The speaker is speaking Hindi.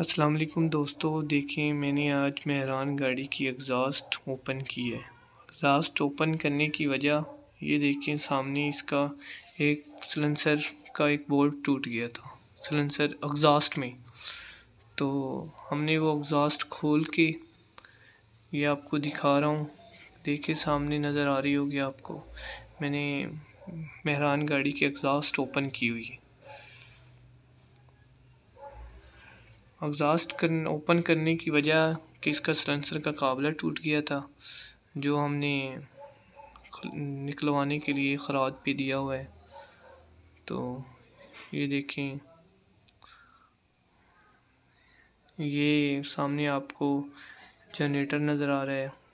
अस्सलाम वालेकुम दोस्तों देखें मैंने आज मेहरान गाड़ी की एग्जॉस्ट ओपन की है एग्जॉस्ट ओपन करने की वजह ये देखें सामने इसका एक सिलेंसर का एक बोल्ट टूट गया था सिलेंसर एग्जॉस्ट में तो हमने वो एग्जॉस्ट खोल के ये आपको दिखा रहा हूँ देखें सामने नज़र आ रही होगी आपको मैंने मेहरान गाड़ी की एग्जॉस्ट ओपन की हुई है एग्ज़ॉस्ट कर ओपन करने की वजह कि इसका सेंसर का काबला टूट गया था जो हमने निकलवाने के लिए खराद पे दिया हुआ है तो ये देखें ये सामने आपको जनरेटर नज़र आ रहा है